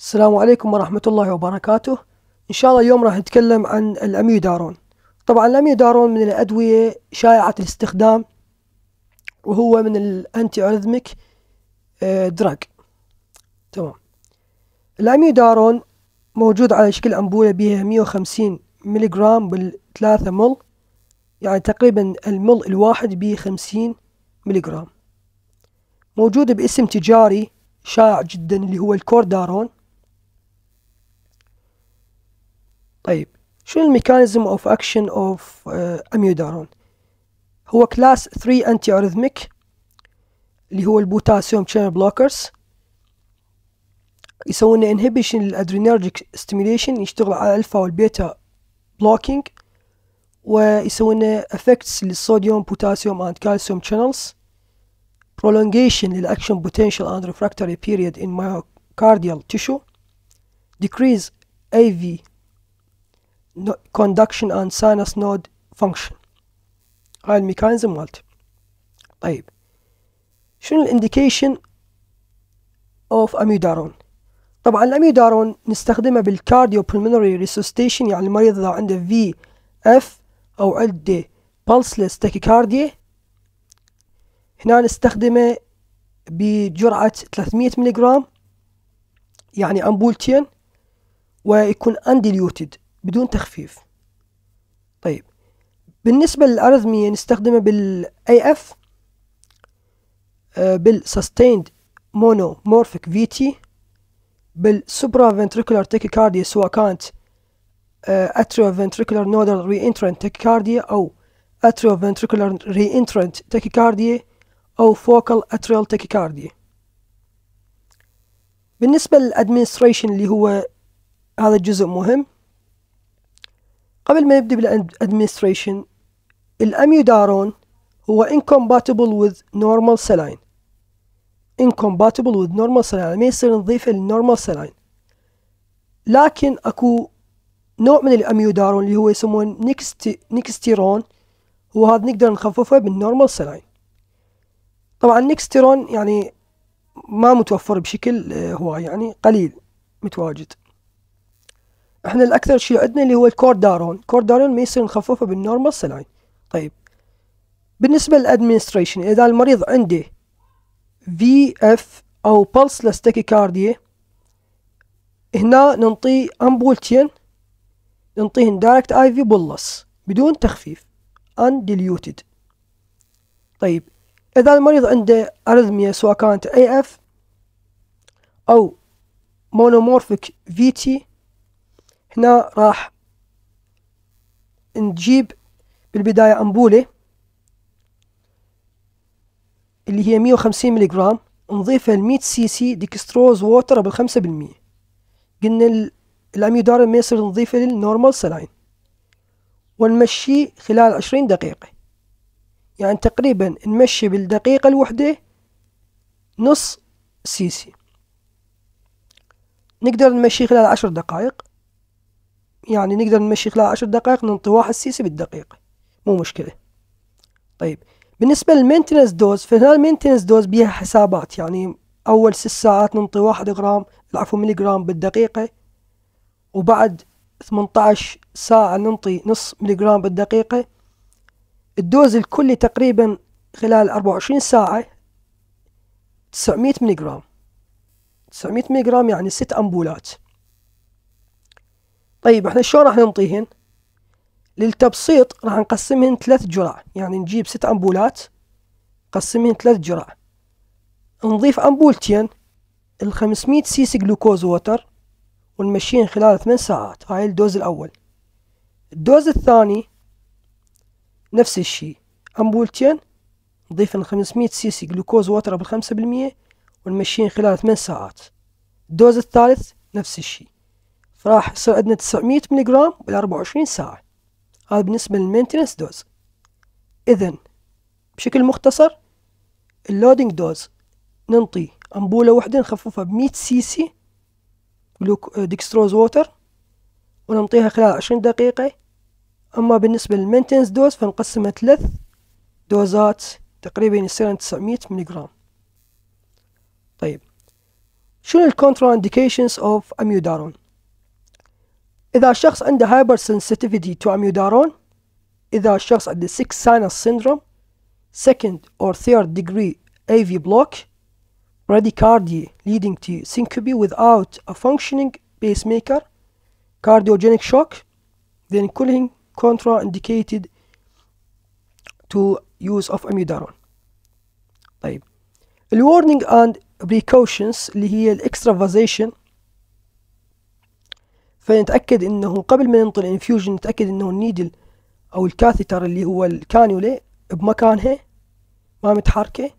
السلام عليكم ورحمة الله وبركاته إن شاء الله اليوم راح نتكلم عن الأميودارون طبعا الأميودارون من الأدوية شائعة الاستخدام وهو من الأنتي أوريثميك دراج آه، تمام الأميودارون موجود على شكل أمبولة بها 150 ملغرام بالثلاثة مل يعني تقريبا المل الواحد به 50 ملغرام موجود باسم تجاري شائع جدا اللي هو الكوردارون طيب شنو الميكانيزم اوف اكشن اوف اميودارون هو كلاس 3 انتي اريثميك اللي هو البوتاسيوم تشانل بلوكرز يسوون انهبيشن للادرينرجيك ستيميليشن يشتغل على الفا والبيتا بلوكينج ويسوون افكتس للصوديوم بوتاسيوم اند كالسيوم شانلز prolongation للاكشن potential and refractory period in myocardial tissue decrease AV conduction and sinus node function هاي الميكانيزم مالته طيب شنو الانديكيشن اوف اميدارون طبعا الاميدارون نستخدمه بالكارديو بلمنري ريسوستيشن يعني المريض اذا عنده في اف او عنده pulseless tachycardia هنا نستخدمه بجرعة 300 ملغرام يعني أمبولتين ويكون undiluted بدون تخفيف طيب بالنسبة للأرزمية نستخدمها بال AF بال Sustained Monomorphic VT بال Supraventricular Tachycardia سواء كانت Atrioventricular Nodal Reentrant Tachycardia أو Atrioventricular Reentrant Tachycardia أو Focal Atrial Tachycardia بالنسبة للأدمنستريشن اللي هو هذا الجزء مهم قبل ما نبدأ بالادمنستريشن الاميودارون هو incompatible with normal saline incompatible with normal saline يعني ما يصير نضيفه للنورمال saline لكن اكو نوع من الاميودارون اللي هو يسمون نيكستي نيكستيرون وهذا نقدر نخففه بالنورمال سلاين طبعا نيكستيرون يعني ما متوفر بشكل آه، هواي يعني قليل متواجد احنا الاكثر شيء عندنا اللي هو الكوردارون كوردارون ما يصير نخففه بالنورمال سلاين طيب بالنسبة للادمنستريشن اذا المريض عنده في اف او بلس كارديا هنا ننطيه امبولتين ننطيهن دايركت اي في بولس بدون تخفيف undiluted طيب اذا المريض عنده ارذميا سواء كانت اي اف او مونومورفيك في تي هنا راح نجيب بالبداية أمبولة اللي هي 150 ملي جرام نضيفها ل 100 سي سي ديكستروز ووتر بالخمسة بالمية قلنا الأميودار ما يصير نضيفه للنورمال سلاين ونمشي خلال 20 دقيقة يعني تقريبا نمشي بالدقيقة الوحدة نص سي سي نقدر نمشي خلال عشر دقائق يعني نقدر نمشي خلال عشر دقائق ننطي واحد سيسي بالدقيقة مو مشكلة طيب بالنسبة للمينتنس دوز فهنا المينتنس دوز بيها حسابات يعني أول ست ساعات ننطي واحد غرام العفو ملي جرام بالدقيقة وبعد 18 ساعة ننطي نص ملي جرام بالدقيقة الدوز الكلي تقريبا خلال 24 ساعة 900 ملي جرام 900 ملي جرام يعني ست أمبولات طيب احنا شلون راح ننطيهن للتبسيط راح نقسمهن ثلاث جرع يعني نجيب ست أمبولات نقسمهن ثلاث جرع نضيف أمبولتين سي سي جلوكوز ووتر ونمشيهن خلال ثمان ساعات هاي الدوز الأول الدوز الثاني نفس الشيء أمبولتين نضيفن 500 سيسي جلوكوز ووتر بالخمسة بالمية ونمشيهن خلال ثمان ساعات الدوز الثالث نفس الشيء فراح يصير عندنا 900 ملي جرام بال 24 ساعة هذا بالنسبة للمينتنس دوز إذا بشكل مختصر اللودينج دوز ننطي أمبولة واحدة نخففها ب 100 سي سي ديكستروز ووتر وننطيها خلال 20 دقيقة أما بالنسبة للمينتنس دوز فنقسمها ثلاث دوزات تقريبا يصير 900 ملي جرام طيب شنو الكونترا اندكيشنز اوف اميودارون إذا الشخص عنده هايبر سنسيتيفيتي تو أميودارون إذا الشخص عنده 6 ساينس سيندروم second or third degree AV block bradycardia leading to syncope without a functioning pacemaker cardiogenic shock then cooling contraindicated to use of amiodarone طيب الورنينج and precautions اللي هي الاكسترافازيشن فنتاكد انه قبل ما ننطي الانفيوجن نتاكد انه النيدل او الكاثيتر اللي هو الكانيولا بمكانها ما متحركه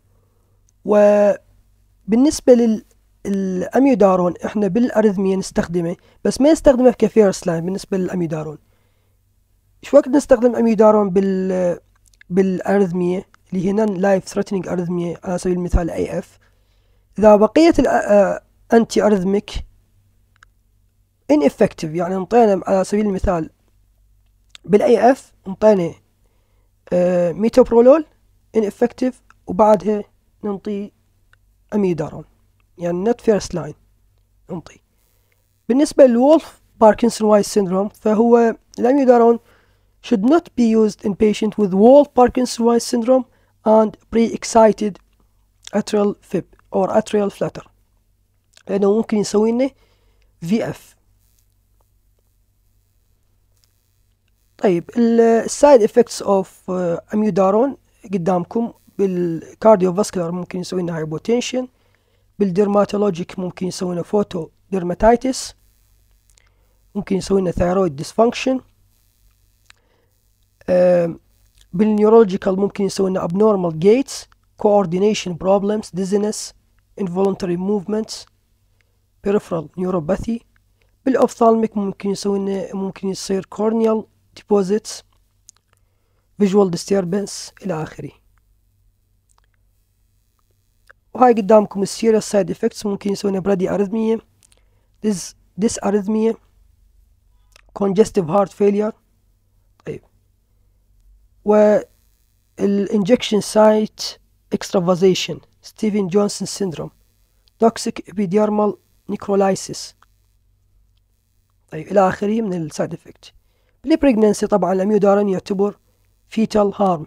وبالنسبه الاميودارون احنا بالارذميه نستخدمه بس ما نستخدمه كفيرست لاين بالنسبه للاميودارون شو وقت نستخدم اميودارون بال بالارذميه اللي هي نون لايف ثريتنينج ارذميه على سبيل المثال اي اف اذا بقيه الانتي ارذميك ineffective يعني انطينا على سبيل المثال بالاي اف انطينا آه ميتوبرولول ineffective وبعدها ننطي اميدارون يعني نت فيرست لاين ننطي بالنسبة للولف باركنسون وايز سيندروم فهو الاميدارون should not be used in patient with Wolf Parkinson White syndrome and pre-excited atrial fib or atrial flutter لأنه ممكن يسوي لنا VF طيب السايد افكتس اوف اميودارون قدامكم فاسكولار ممكن يسوي لنا هايبوتنشن بالديرماتولوجيك ممكن يسوي لنا فوتو ديرماتايتس ممكن يسوي لنا ثيرويد ديسفانكشن بالنيورولوجيكال ممكن يسوي لنا abnormal gates coordination problems dizziness involuntary movements peripheral neuropathy بالأوفثالميك ممكن يسوي لنا ممكن يصير corneal deposits visual disturbance إلى آخره وهاي قدامكم السيريس سايد افكتس ممكن يسوون برادي أرزمية ديس ديس أرزمية كونجستيف هارت فيلير طيب و الانجكشن سايت اكسترافازيشن ستيفن جونسون سيندروم توكسيك ابيديرمال نيكروليسيس طيب إلى آخره من السايد افكتس البريجنسي طبعا لم يعتبر فيتال هارم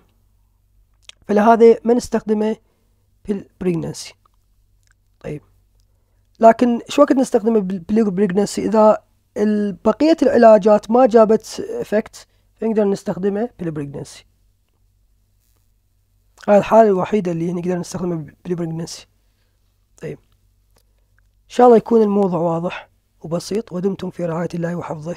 فلهذا ما نستخدمه في البريجنسي طيب لكن شو وقت نستخدمه بالبريجننسي اذا بقية العلاجات ما جابت افكت نقدر نستخدمه بالبريجنسي هاي الحالة الوحيدة اللي نقدر نستخدمها بالبريجنسي طيب إن شاء الله يكون الموضوع واضح وبسيط ودمتم في رعاية الله وحفظه